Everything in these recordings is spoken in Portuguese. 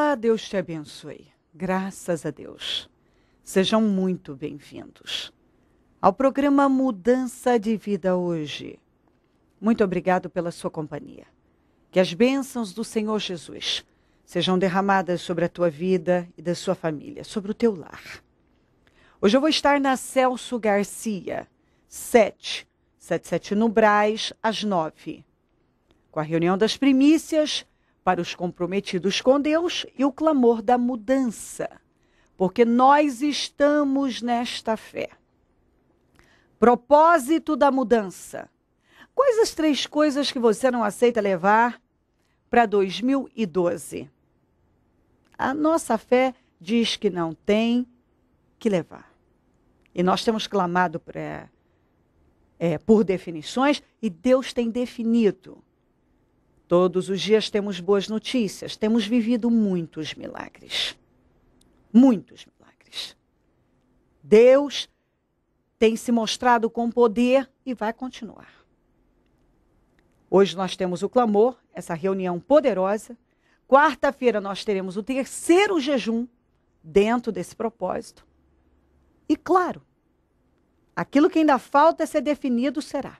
Olá, Deus te abençoe. Graças a Deus. Sejam muito bem-vindos ao programa Mudança de Vida hoje. Muito obrigado pela sua companhia. Que as bênçãos do Senhor Jesus sejam derramadas sobre a tua vida e da sua família, sobre o teu lar. Hoje eu vou estar na Celso Garcia, 7, 77 no Braz, às 9, com a reunião das primícias para os comprometidos com Deus e o clamor da mudança, porque nós estamos nesta fé. Propósito da mudança. Quais as três coisas que você não aceita levar para 2012? A nossa fé diz que não tem que levar. E nós temos clamado pra, é, por definições e Deus tem definido Todos os dias temos boas notícias, temos vivido muitos milagres. Muitos milagres. Deus tem se mostrado com poder e vai continuar. Hoje nós temos o clamor, essa reunião poderosa. Quarta-feira nós teremos o terceiro jejum dentro desse propósito. E claro, aquilo que ainda falta ser definido será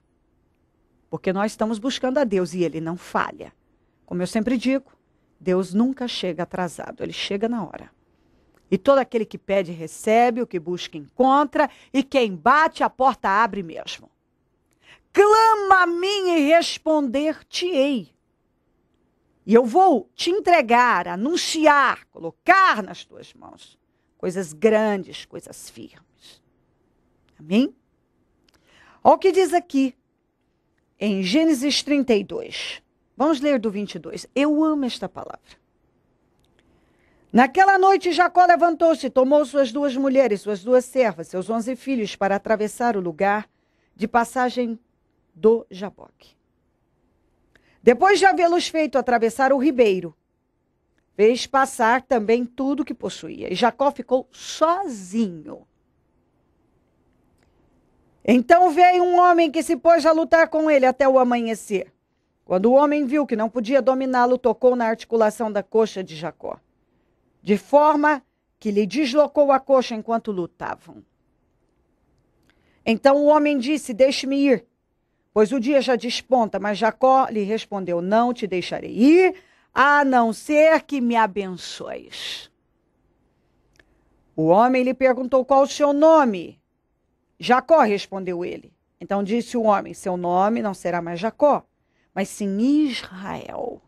porque nós estamos buscando a Deus e ele não falha. Como eu sempre digo, Deus nunca chega atrasado, ele chega na hora. E todo aquele que pede, recebe, o que busca, encontra, e quem bate, a porta abre mesmo. Clama a mim e responder-te-ei. E eu vou te entregar, anunciar, colocar nas tuas mãos coisas grandes, coisas firmes. Amém? Olha o que diz aqui em Gênesis 32. Vamos ler do 22. Eu amo esta palavra. Naquela noite, Jacó levantou-se e tomou suas duas mulheres, suas duas servas, seus onze filhos, para atravessar o lugar de passagem do Jaboque. Depois de havê-los feito atravessar o ribeiro, fez passar também tudo que possuía. E Jacó ficou sozinho então veio um homem que se pôs a lutar com ele até o amanhecer. Quando o homem viu que não podia dominá-lo, tocou na articulação da coxa de Jacó, de forma que lhe deslocou a coxa enquanto lutavam. Então o homem disse: Deixe-me ir, pois o dia já desponta. Mas Jacó lhe respondeu: Não te deixarei ir, a não ser que me abençoes. O homem lhe perguntou: Qual o seu nome? Jacó, respondeu ele. Então disse o homem: Seu nome não será mais Jacó, mas sim Israel.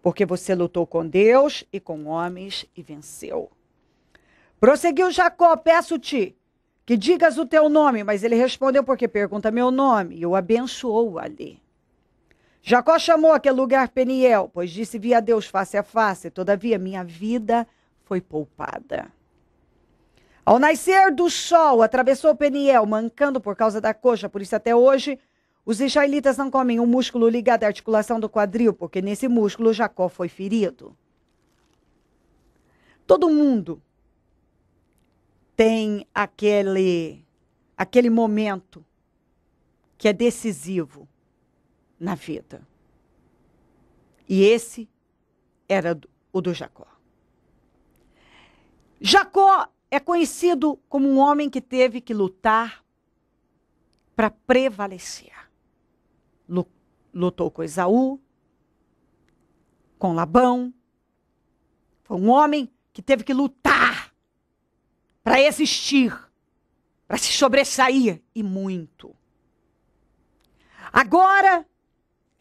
Porque você lutou com Deus e com homens e venceu. Prosseguiu Jacó: Peço-te que digas o teu nome. Mas ele respondeu: Porque pergunta meu nome. E o abençoou ali. Jacó chamou aquele lugar Peniel, pois disse: Vi a Deus face a face, todavia minha vida foi poupada. Ao nascer do sol, atravessou Peniel, mancando por causa da coxa, por isso até hoje os israelitas não comem o um músculo ligado à articulação do quadril, porque nesse músculo Jacó foi ferido. Todo mundo tem aquele aquele momento que é decisivo na vida. E esse era o do Jacó. Jacó é conhecido como um homem que teve que lutar para prevalecer. Lutou com Esaú, com Labão. Foi um homem que teve que lutar para existir, para se sobressair e muito. Agora,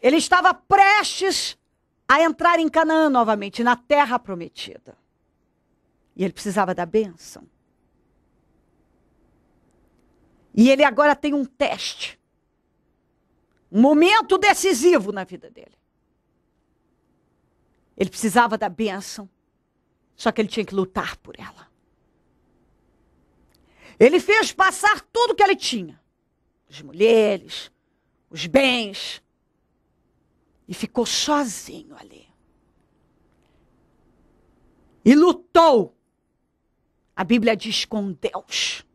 ele estava prestes a entrar em Canaã novamente, na terra prometida. E ele precisava da bênção. E ele agora tem um teste. Um momento decisivo na vida dele. Ele precisava da bênção, só que ele tinha que lutar por ela. Ele fez passar tudo que ele tinha: as mulheres, os bens, e ficou sozinho ali. E lutou a Bíblia diz com Deus.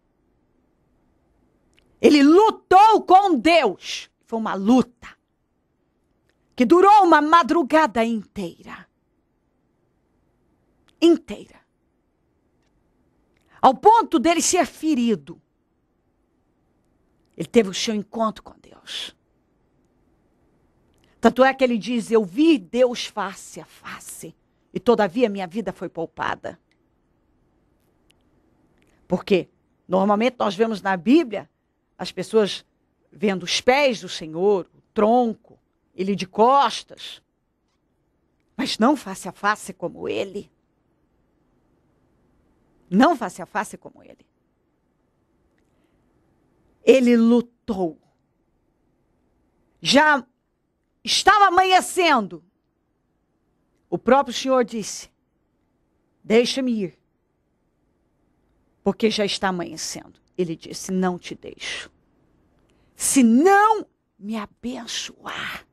Ele lutou com Deus. Foi uma luta que durou uma madrugada inteira. Inteira. Ao ponto dele ser ferido. Ele teve o seu encontro com Deus. Tanto é que ele diz: Eu vi Deus face a face, e todavia minha vida foi poupada. Porque normalmente nós vemos na Bíblia as pessoas vendo os pés do Senhor, o tronco, ele de costas, mas não face a face como ele. Não face a face como ele. Ele lutou. Já estava amanhecendo. O próprio Senhor disse: Deixa-me ir, porque já está amanhecendo. Ele disse: Não te deixo. Se não me abençoar.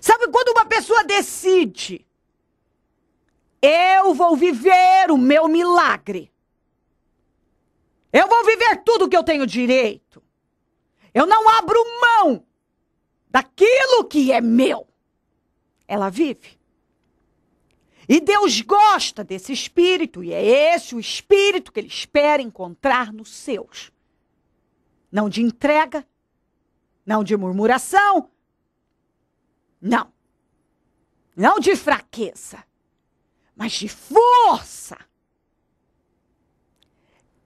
Sabe quando uma pessoa decide, eu vou viver o meu milagre. Eu vou viver tudo que eu tenho direito. Eu não abro mão daquilo que é meu. Ela vive. E Deus gosta desse espírito, e é esse o espírito que ele espera encontrar nos seus. Não de entrega, não de murmuração, não. Não de fraqueza, mas de força.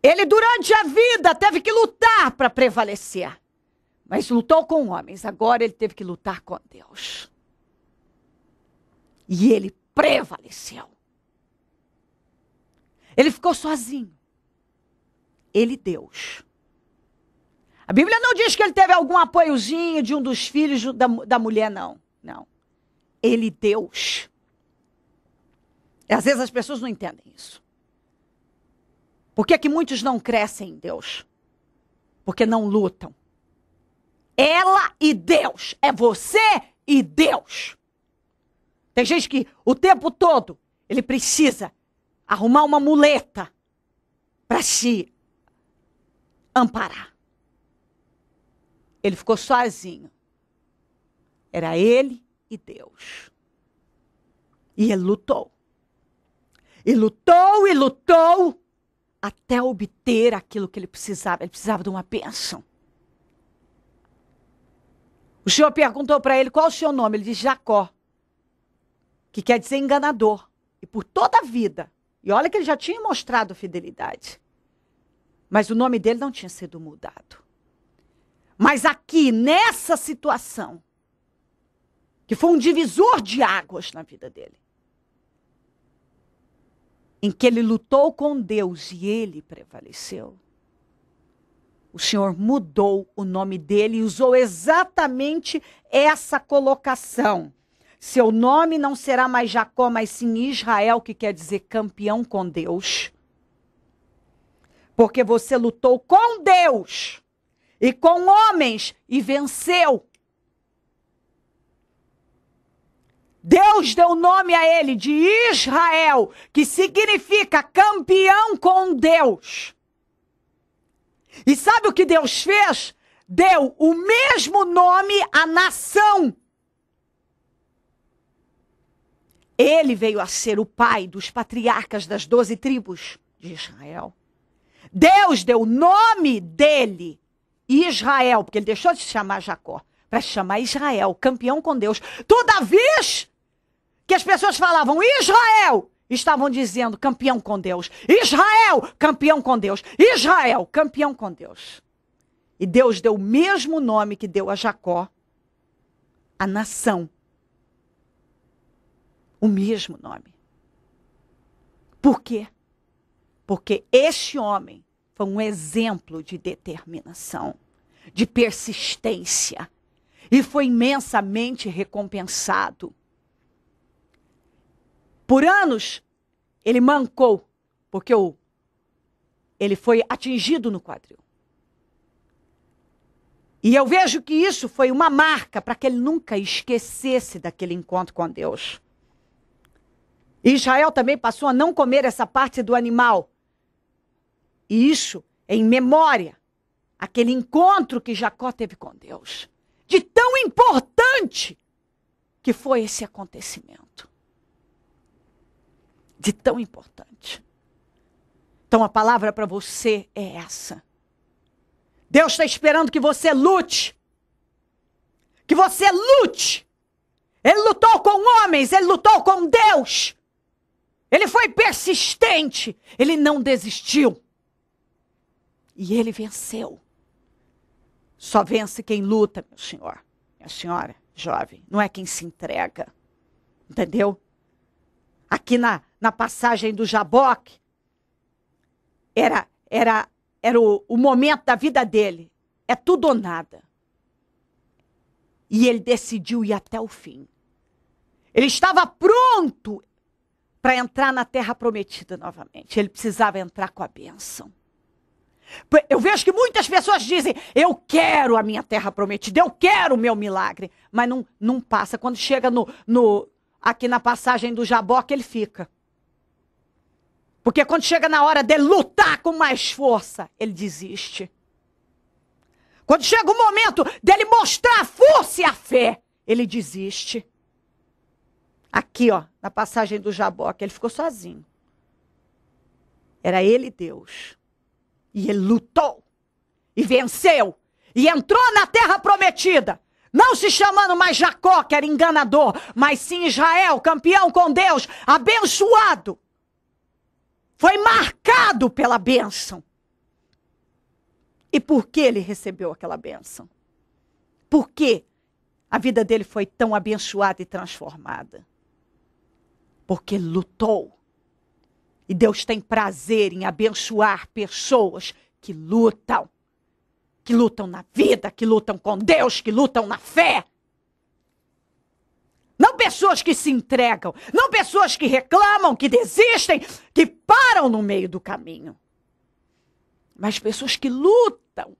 Ele, durante a vida, teve que lutar para prevalecer. Mas lutou com homens, agora ele teve que lutar com Deus. E ele prevaleceu. Ele ficou sozinho. Ele Deus. A Bíblia não diz que ele teve algum apoiozinho de um dos filhos da, da mulher, não. Não. Ele Deus. E às vezes as pessoas não entendem isso. Por que, é que muitos não crescem em Deus? Porque não lutam. Ela e Deus. É você e Deus. Tem gente que o tempo todo ele precisa arrumar uma muleta para se amparar. Ele ficou sozinho. Era ele e Deus. E ele lutou. E lutou e lutou até obter aquilo que ele precisava. Ele precisava de uma bênção. O Senhor perguntou para ele qual o seu nome. Ele disse Jacó que quer dizer enganador, e por toda a vida. E olha que ele já tinha mostrado fidelidade. Mas o nome dele não tinha sido mudado. Mas aqui, nessa situação, que foi um divisor de águas na vida dele, em que ele lutou com Deus e ele prevaleceu. O Senhor mudou o nome dele e usou exatamente essa colocação. Seu nome não será mais Jacó, mas sim Israel, que quer dizer campeão com Deus. Porque você lutou com Deus e com homens e venceu. Deus deu nome a ele de Israel, que significa campeão com Deus. E sabe o que Deus fez? Deu o mesmo nome à nação Ele veio a ser o pai dos patriarcas das doze tribos de Israel. Deus deu o nome dele, Israel, porque ele deixou de se chamar Jacó, para se chamar Israel, campeão com Deus. Toda vez que as pessoas falavam Israel, estavam dizendo campeão com Deus. Israel, campeão com Deus. Israel, campeão com Deus. E Deus deu o mesmo nome que deu a Jacó, a nação o mesmo nome. Por quê? Porque este homem foi um exemplo de determinação, de persistência e foi imensamente recompensado. Por anos ele mancou, porque o, ele foi atingido no quadril. E eu vejo que isso foi uma marca para que ele nunca esquecesse daquele encontro com Deus. Israel também passou a não comer essa parte do animal. E isso é em memória aquele encontro que Jacó teve com Deus. De tão importante que foi esse acontecimento. De tão importante. Então a palavra para você é essa. Deus está esperando que você lute. Que você lute. Ele lutou com homens, ele lutou com Deus. Ele foi persistente. Ele não desistiu. E ele venceu. Só vence quem luta, meu senhor, minha senhora, jovem. Não é quem se entrega. Entendeu? Aqui na, na passagem do Jaboque, era, era, era o, o momento da vida dele. É tudo ou nada. E ele decidiu ir até o fim. Ele estava pronto, para entrar na terra prometida novamente. Ele precisava entrar com a bênção. Eu vejo que muitas pessoas dizem: Eu quero a minha terra prometida, eu quero o meu milagre. Mas não, não passa. Quando chega no, no aqui na passagem do Jaboque, ele fica. Porque quando chega na hora de lutar com mais força, ele desiste. Quando chega o momento dele mostrar a força e a fé, ele desiste. Aqui, ó, na passagem do Jaboque, ele ficou sozinho. Era ele e Deus. E ele lutou. E venceu. E entrou na terra prometida. Não se chamando mais Jacó, que era enganador, mas sim Israel, campeão com Deus, abençoado. Foi marcado pela bênção. E por que ele recebeu aquela bênção? Por que a vida dele foi tão abençoada e transformada? porque lutou. E Deus tem prazer em abençoar pessoas que lutam. Que lutam na vida, que lutam com Deus, que lutam na fé. Não pessoas que se entregam, não pessoas que reclamam, que desistem, que param no meio do caminho. Mas pessoas que lutam.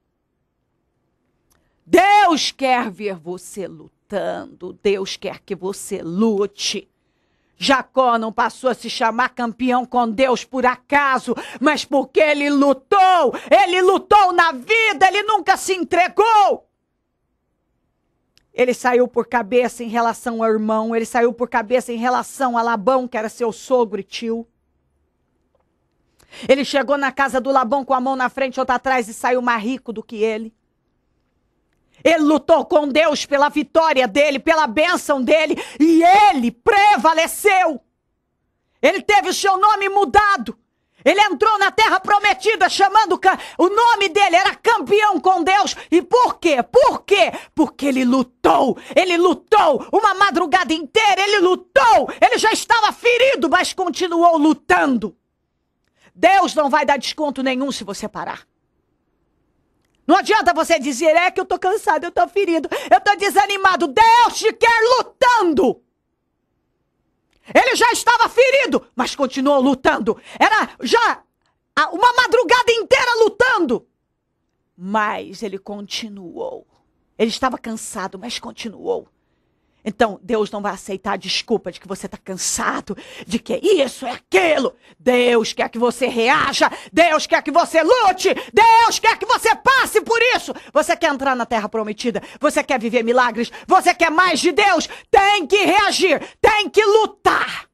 Deus quer ver você lutando, Deus quer que você lute. Jacó não passou a se chamar campeão com Deus por acaso, mas porque ele lutou, ele lutou na vida, ele nunca se entregou. Ele saiu por cabeça em relação ao irmão, ele saiu por cabeça em relação a Labão, que era seu sogro e tio. Ele chegou na casa do Labão com a mão na frente, outra atrás e saiu mais rico do que ele. Ele lutou com Deus pela vitória dele, pela bênção dele, e ele prevaleceu. Ele teve o seu nome mudado. Ele entrou na terra prometida chamando o nome dele, era campeão com Deus. E por quê? Por quê? Porque ele lutou. Ele lutou uma madrugada inteira, ele lutou. Ele já estava ferido, mas continuou lutando. Deus não vai dar desconto nenhum se você parar. Não adianta você dizer, é que eu tô cansado, eu tô ferido, eu tô desanimado. Deus te quer lutando! Ele já estava ferido, mas continuou lutando. Era já uma madrugada inteira lutando. Mas ele continuou. Ele estava cansado, mas continuou. Então, Deus não vai aceitar a desculpa de que você está cansado, de que isso é aquilo. Deus quer que você reaja, Deus quer que você lute, Deus quer que você passe por isso. Você quer entrar na terra prometida, você quer viver milagres, você quer mais de Deus, tem que reagir, tem que lutar.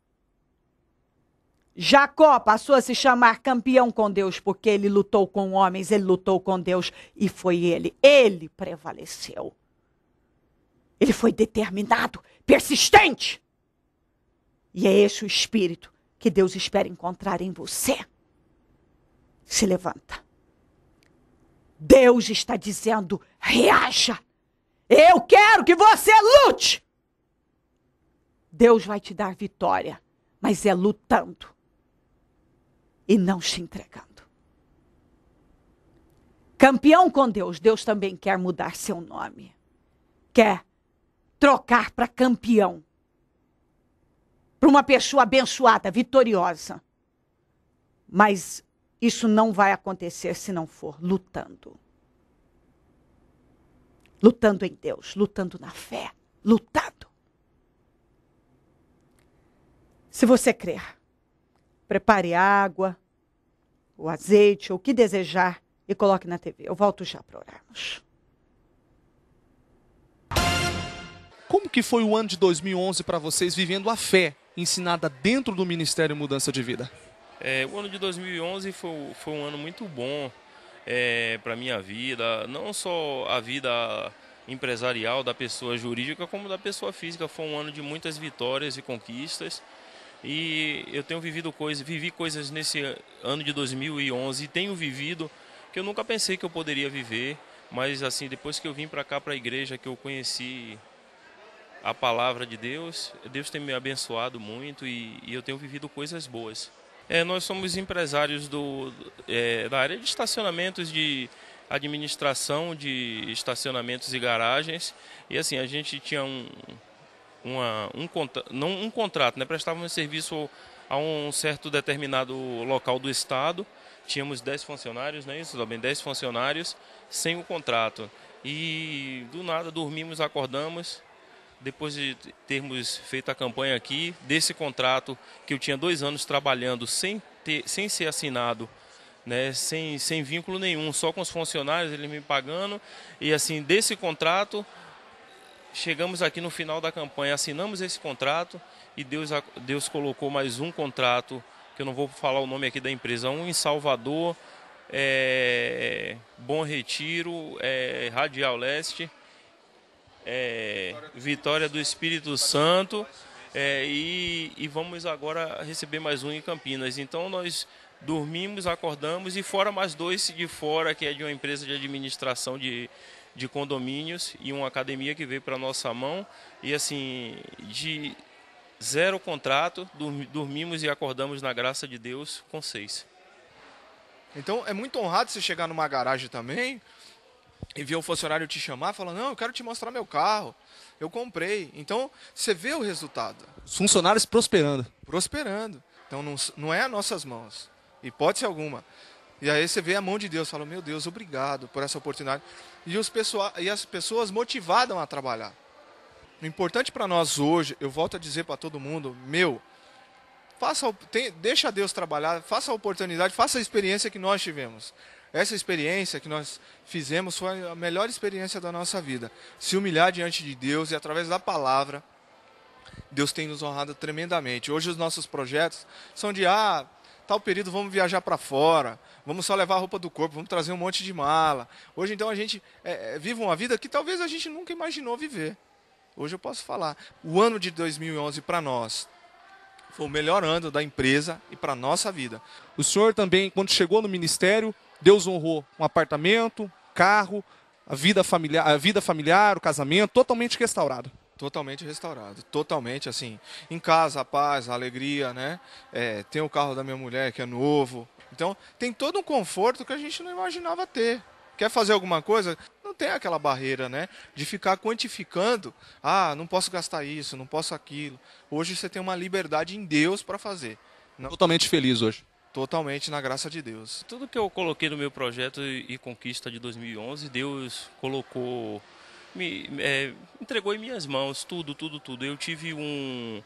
Jacó passou a se chamar campeão com Deus, porque ele lutou com homens, ele lutou com Deus e foi ele. Ele prevaleceu. Ele foi determinado, persistente. E é esse o espírito que Deus espera encontrar em você. Se levanta. Deus está dizendo: reaja. Eu quero que você lute. Deus vai te dar vitória, mas é lutando e não se entregando. Campeão com Deus, Deus também quer mudar seu nome. Quer trocar para campeão. Para uma pessoa abençoada, vitoriosa. Mas isso não vai acontecer se não for lutando. Lutando em Deus, lutando na fé, lutando. Se você crer, prepare água, o azeite, ou o que desejar e coloque na TV. Eu volto já para orarmos. Como que foi o ano de 2011 para vocês vivendo a fé ensinada dentro do Ministério Mudança de Vida? É, o ano de 2011 foi, foi um ano muito bom é, para minha vida, não só a vida empresarial da pessoa jurídica como da pessoa física. Foi um ano de muitas vitórias e conquistas. E eu tenho vivido coisas, vivi coisas nesse ano de 2011 e tenho vivido que eu nunca pensei que eu poderia viver, mas assim, depois que eu vim para cá para a igreja que eu conheci a palavra de Deus. Deus tem me abençoado muito e, e eu tenho vivido coisas boas. É, nós somos empresários do, é, da área de estacionamentos, de administração de estacionamentos e garagens. E assim, a gente tinha um, uma, um, não um contrato, né? prestávamos serviço a um certo determinado local do Estado. Tínhamos 10 funcionários, né? Isso também, 10 funcionários sem o contrato. E do nada dormimos, acordamos, depois de termos feito a campanha aqui, desse contrato que eu tinha dois anos trabalhando sem, ter, sem ser assinado, né, sem, sem vínculo nenhum, só com os funcionários, ele me pagando, e assim, desse contrato, chegamos aqui no final da campanha, assinamos esse contrato e Deus, Deus colocou mais um contrato, que eu não vou falar o nome aqui da empresa, um em Salvador, é, Bom Retiro, é, Radial Leste, é, vitória do Espírito Santo é, e, e, vamos agora receber mais um em Campinas. Então nós dormimos, acordamos e fora mais dois de fora, que é de uma empresa de administração de, de condomínios e uma academia que veio para nossa mão. E assim, de zero contrato, dormimos e acordamos na graça de Deus com seis. Então é muito honrado você chegar numa garagem também, e ver um funcionário te chamar, falar: "Não, eu quero te mostrar meu carro. Eu comprei". Então, você vê o resultado. Os funcionários prosperando. Prosperando. Então não, não é a nossas mãos. Hipótese alguma. E aí você vê a mão de Deus, fala: "Meu Deus, obrigado por essa oportunidade". E os pessoa, e as pessoas motivadas a trabalhar. O importante para nós hoje, eu volto a dizer para todo mundo, meu, faça, tem, deixa Deus trabalhar, faça a oportunidade, faça a experiência que nós tivemos. Essa experiência que nós fizemos foi a melhor experiência da nossa vida. Se humilhar diante de Deus e através da palavra, Deus tem nos honrado tremendamente. Hoje os nossos projetos são de ah, tal período vamos viajar para fora, vamos só levar a roupa do corpo, vamos trazer um monte de mala. Hoje então a gente é, é vive uma vida que talvez a gente nunca imaginou viver. Hoje eu posso falar, o ano de 2011 para nós foi o melhor ano da empresa e para nossa vida. O senhor também, quando chegou no ministério, Deus honrou um apartamento, carro, a vida familiar, a vida familiar, o casamento, totalmente restaurado. Totalmente restaurado, totalmente assim. Em casa, a paz, a alegria, né? É, tem o carro da minha mulher que é novo. Então, tem todo um conforto que a gente não imaginava ter. Quer fazer alguma coisa? Não tem aquela barreira, né? De ficar quantificando. Ah, não posso gastar isso, não posso aquilo. Hoje você tem uma liberdade em Deus para fazer. Não... Totalmente feliz hoje totalmente na graça de Deus. Tudo que eu coloquei no meu projeto e conquista de 2011, Deus colocou, me é, entregou em minhas mãos tudo, tudo, tudo. Eu tive um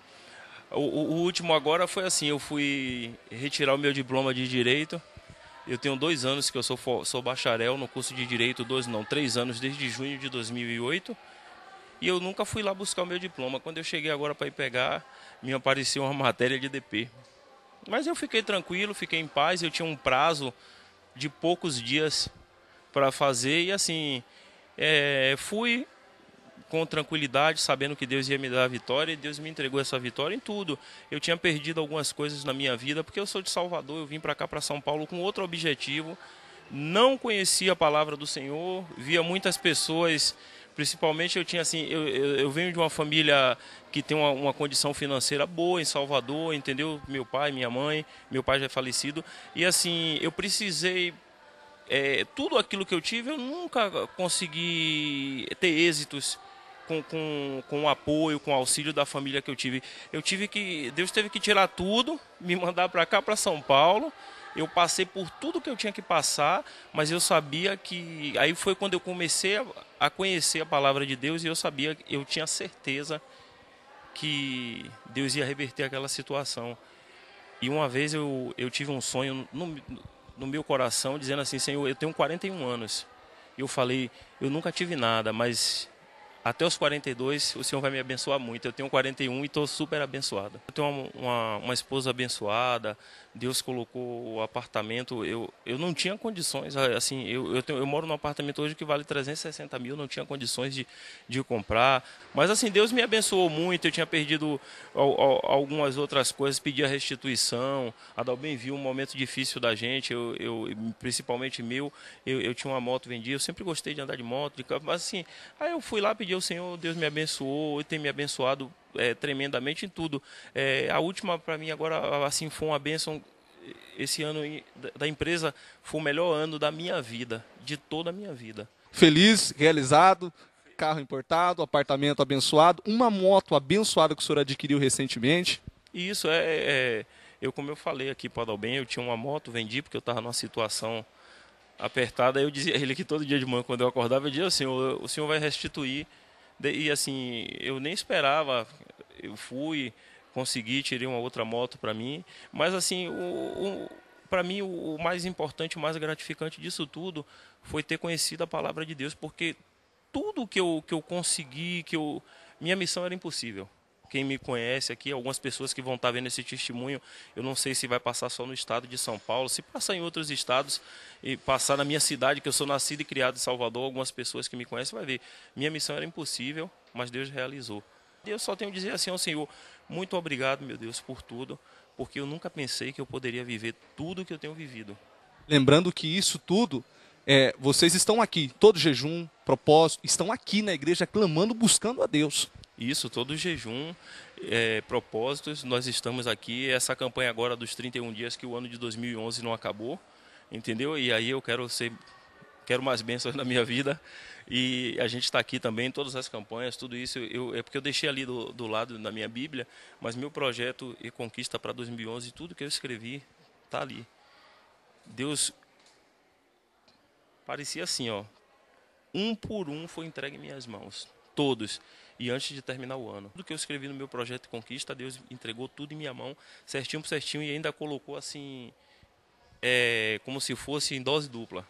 o, o, último agora foi assim, eu fui retirar o meu diploma de direito. Eu tenho dois anos que eu sou, sou bacharel no curso de direito, dois não, três anos desde junho de 2008. E eu nunca fui lá buscar o meu diploma. Quando eu cheguei agora para ir pegar, me apareceu uma matéria de DP. Mas eu fiquei tranquilo, fiquei em paz. Eu tinha um prazo de poucos dias para fazer e assim é, fui com tranquilidade, sabendo que Deus ia me dar a vitória, e Deus me entregou essa vitória em tudo. Eu tinha perdido algumas coisas na minha vida, porque eu sou de Salvador, eu vim para cá, para São Paulo, com outro objetivo. Não conhecia a palavra do Senhor, via muitas pessoas Principalmente eu tinha assim, eu, eu, eu venho de uma família que tem uma, uma, condição financeira boa em Salvador, entendeu? Meu pai, minha mãe, meu pai já é falecido. E assim, eu precisei. É, tudo aquilo que eu tive, eu nunca consegui ter êxitos com, com, com o apoio, com o auxílio da família que eu tive. Eu tive que. Deus teve que tirar tudo, me mandar para cá, para São Paulo. Eu passei por tudo que eu tinha que passar, mas eu sabia que. Aí foi quando eu comecei a, a conhecer a palavra de Deus e eu sabia, eu tinha certeza que Deus ia reverter aquela situação. E uma vez eu, eu tive um sonho no, no meu coração dizendo assim: Senhor, eu tenho 41 anos. E eu falei: Eu nunca tive nada, mas até os 42 o Senhor vai me abençoar muito. Eu tenho 41 e estou super abençoado. Eu tenho uma, uma, uma, esposa abençoada, Deus colocou o apartamento. Eu, eu não tinha condições, assim, eu, eu, tenho, eu moro num apartamento hoje que vale 360 mil, não tinha condições de, de comprar. Mas assim, Deus me abençoou muito. Eu tinha perdido ao, ao, algumas outras coisas, pedi a restituição. bem viu um momento difícil da gente, eu, eu principalmente meu. Eu, eu tinha uma moto, vendi. Eu sempre gostei de andar de moto, de carro, mas assim, aí eu fui lá pedir dia o Senhor, Deus me abençoou, tem me abençoado é, tremendamente em tudo. É, a última para mim agora, assim, foi uma bênção. Esse ano da empresa foi o melhor ano da minha vida, de toda a minha vida. Feliz, realizado, carro importado, apartamento abençoado, uma moto abençoada que o senhor adquiriu recentemente. Isso é, é, é eu como eu falei aqui para bem, eu tinha uma moto, vendi porque eu estava numa situação apertada. Eu dizia ele que todo dia de manhã quando eu acordava eu dizia assim, o, o senhor vai restituir e assim, eu nem esperava, eu fui, consegui, tirei uma outra moto para mim, mas assim, o, o para mim o, mais importante, o mais gratificante disso tudo foi ter conhecido a palavra de Deus, porque tudo que eu, que eu consegui, que eu minha missão era impossível quem me conhece aqui, algumas pessoas que vão estar vendo esse testemunho, eu não sei se vai passar só no estado de São Paulo, se passar em outros estados e passar na minha cidade, que eu sou nascido e criado em Salvador, algumas pessoas que me conhecem vai ver. Minha missão era impossível, mas Deus realizou. eu só tenho a dizer assim ao Senhor, muito obrigado, meu Deus, por tudo, porque eu nunca pensei que eu poderia viver tudo o que eu tenho vivido. Lembrando que isso tudo é, vocês estão aqui, todo jejum, propósito, estão aqui na igreja clamando, buscando a Deus. Isso, todo jejum, é, propósitos, nós estamos aqui. Essa campanha agora dos 31 dias, que o ano de 2011 não acabou, entendeu? E aí eu quero ser quero mais bênçãos na minha vida. E a gente está aqui também, todas as campanhas, tudo isso, eu, é porque eu deixei ali do, do lado da minha Bíblia, mas meu projeto e conquista para 2011, tudo que eu escrevi está ali. Deus parecia assim, ó, um por um foi entregue em minhas mãos todos. E antes de terminar o ano. Tudo que eu escrevi no meu projeto de conquista, Deus entregou tudo em minha mão, certinho por certinho, e ainda colocou assim, é, como se fosse em dose dupla.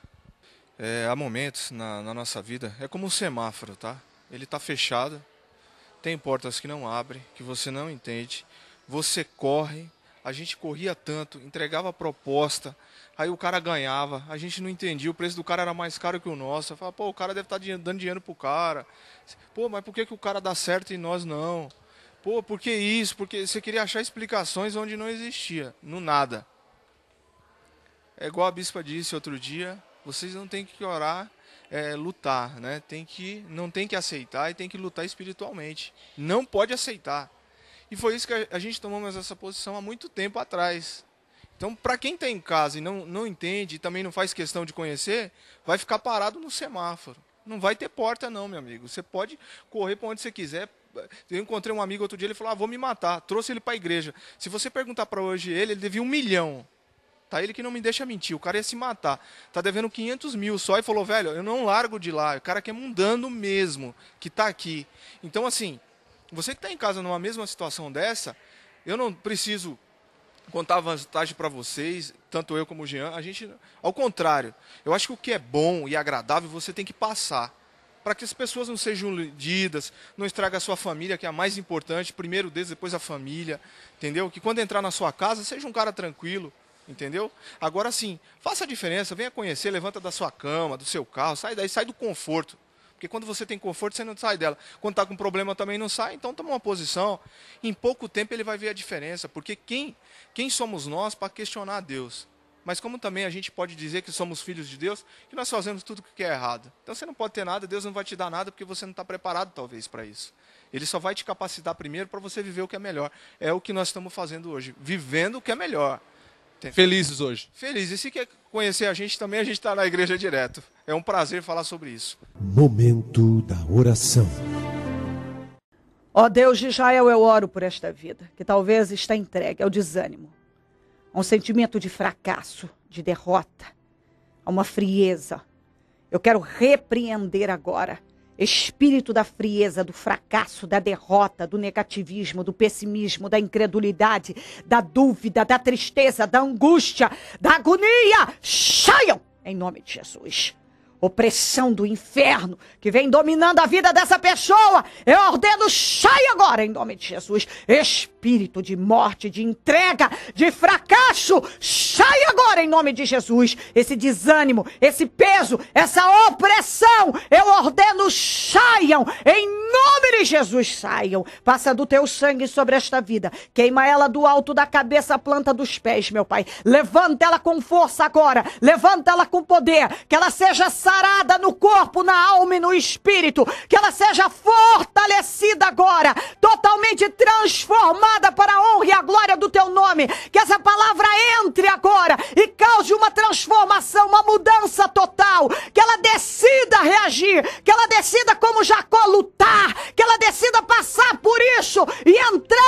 É, há momentos na, na nossa vida, é como um semáforo, tá? Ele está fechado, tem portas que não abrem, que você não entende, você corre, a gente corria tanto, entregava proposta, Aí o cara ganhava, a gente não entendia, o preço do cara era mais caro que o nosso. Eu falava, pô, o cara deve tá estar dando dinheiro pro cara. Pô, mas por que, que o cara dá certo e nós não? Pô, por que isso? Porque você queria achar explicações onde não existia, no nada. É igual a bispa disse outro dia, vocês não têm que orar, é, lutar, né? Tem que, não tem que aceitar e tem que lutar espiritualmente. Não pode aceitar. E foi isso que a, a gente tomamos essa posição há muito tempo atrás. Então, para quem está em casa e não, não entende e também não faz questão de conhecer, vai ficar parado no semáforo. Não vai ter porta, não, meu amigo. Você pode correr para onde você quiser. Eu encontrei um amigo outro dia, ele falou: ah, vou me matar. Trouxe ele para a igreja. Se você perguntar para hoje ele, ele devia um milhão. Tá ele que não me deixa mentir. O cara ia se matar. Tá devendo 500 mil só e falou: velho, eu não largo de lá. O cara que é mundano mesmo, que tá aqui. Então, assim, você que está em casa numa mesma situação dessa, eu não preciso contar a vantagem para vocês, tanto eu como o Jean, a gente, ao contrário, eu acho que o que é bom e agradável você tem que passar para que as pessoas não sejam iludidas, não estraga a sua família, que é a mais importante, primeiro Deus, depois a família, entendeu? Que quando entrar na sua casa, seja um cara tranquilo, entendeu? Agora sim, faça a diferença, venha conhecer, levanta da sua cama, do seu carro, sai daí, sai do conforto. Porque quando você tem conforto, você não sai dela. Quando está com problema também não sai, então toma uma posição. Em pouco tempo ele vai ver a diferença. Porque quem, quem somos nós para questionar a Deus? Mas como também a gente pode dizer que somos filhos de Deus, que nós fazemos tudo o que é errado. Então você não pode ter nada, Deus não vai te dar nada porque você não está preparado talvez para isso. Ele só vai te capacitar primeiro para você viver o que é melhor. É o que nós estamos fazendo hoje, vivendo o que é melhor. Tem. Felizes hoje. Felizes. E se quer conhecer a gente também, a gente está na igreja direto. É um prazer falar sobre isso. Momento da oração. Ó oh Deus de Israel, eu oro por esta vida, que talvez está entregue ao desânimo, a um sentimento de fracasso, de derrota, a uma frieza. Eu quero repreender agora espírito da frieza, do fracasso, da derrota, do negativismo, do pessimismo, da incredulidade, da dúvida, da tristeza, da angústia, da agonia, saiam em nome de Jesus opressão do inferno que vem dominando a vida dessa pessoa, eu ordeno, sai agora em nome de Jesus. Espírito de morte, de entrega, de fracasso, sai agora em nome de Jesus. Esse desânimo, esse peso, essa opressão, eu ordeno, saiam em nome de Jesus, saiam. Passa do teu sangue sobre esta vida, queima ela do alto da cabeça à planta dos pés, meu Pai. Levanta ela com força agora, levanta ela com poder, que ela seja sarada no corpo, na alma e no espírito. Que ela seja fortalecida agora, totalmente transformada para a honra e a glória do teu nome. Que essa palavra entre agora e cause uma transformação, uma mudança total. Que ela decida reagir, que ela decida, como Jacó, lutar, que ela decida passar por isso e entrar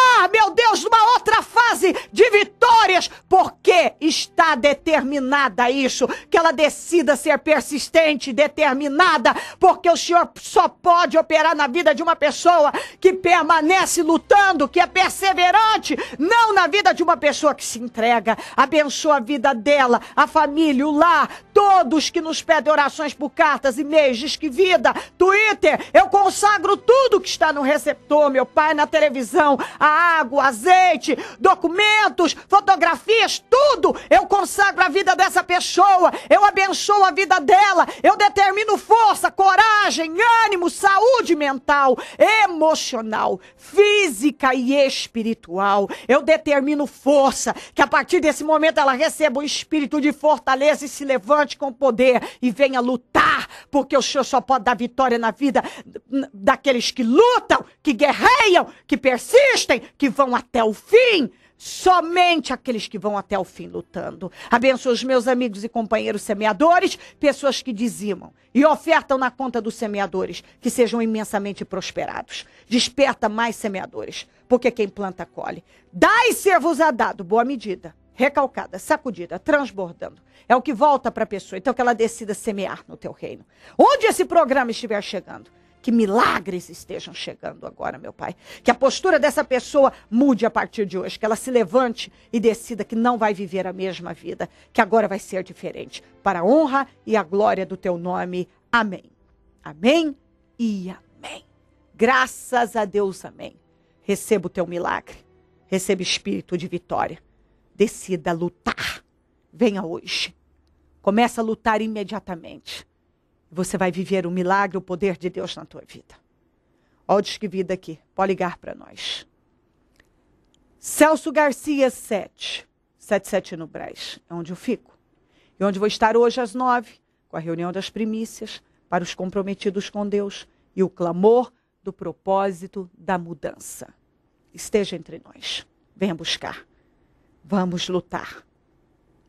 determinada a isso, que ela decida ser persistente, determinada, porque o Senhor só pode operar na vida de uma pessoa que permanece lutando, que é perseverante, não na vida de uma pessoa que se entrega. Abençoa a vida dela, a família, o lar, todos que nos pedem orações por cartas, e-mails, que vida, Twitter. Eu consagro tudo que está no receptor, meu pai, na televisão, a água, azeite, documentos, fotografias, tudo. Eu consagro consagro a vida dessa pessoa, eu abençoo a vida dela, eu determino força, coragem, ânimo, saúde mental, emocional, física e espiritual. Eu determino força, que a partir desse momento ela receba um espírito de fortaleza e se levante com poder e venha lutar, porque o Senhor só pode dar vitória na vida daqueles que lutam, que guerreiam, que persistem, que vão até o fim somente aqueles que vão até o fim lutando. Abençoa os meus amigos e companheiros semeadores, pessoas que dizimam e ofertam na conta dos semeadores, que sejam imensamente prosperados. Desperta mais semeadores, porque quem planta colhe. Dai servos a dado, boa medida, recalcada, sacudida, transbordando. É o que volta para a pessoa, então que ela decida semear no teu reino. Onde esse programa estiver chegando, que milagres estejam chegando agora, meu Pai. Que a postura dessa pessoa mude a partir de hoje. Que ela se levante e decida que não vai viver a mesma vida. Que agora vai ser diferente. Para a honra e a glória do teu nome. Amém. Amém e amém. Graças a Deus, amém. Receba o teu milagre. Receba espírito de vitória. Decida lutar. Venha hoje. Começa a lutar imediatamente você vai viver o milagre, o poder de Deus na tua vida. Olha o que vida aqui. Pode ligar para nós. Celso Garcia 7. 77 no Brás. É onde eu fico. E onde vou estar hoje às 9, com a reunião das primícias, para os comprometidos com Deus e o clamor do propósito da mudança. Esteja entre nós. Venha buscar. Vamos lutar.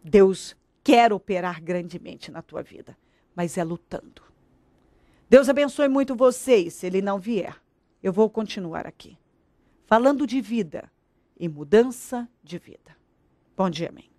Deus quer operar grandemente na tua vida mas é lutando. Deus abençoe muito vocês. Se ele não vier, eu vou continuar aqui, falando de vida e mudança de vida. Bom dia, amém.